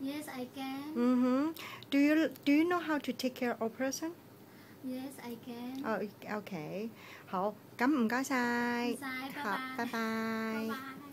Yes, I can. Mm-hmm. Do you do you know how to take care of person? Yes, I can. Oh, okay. 好，咁唔該晒。唔該，拜拜。拜拜。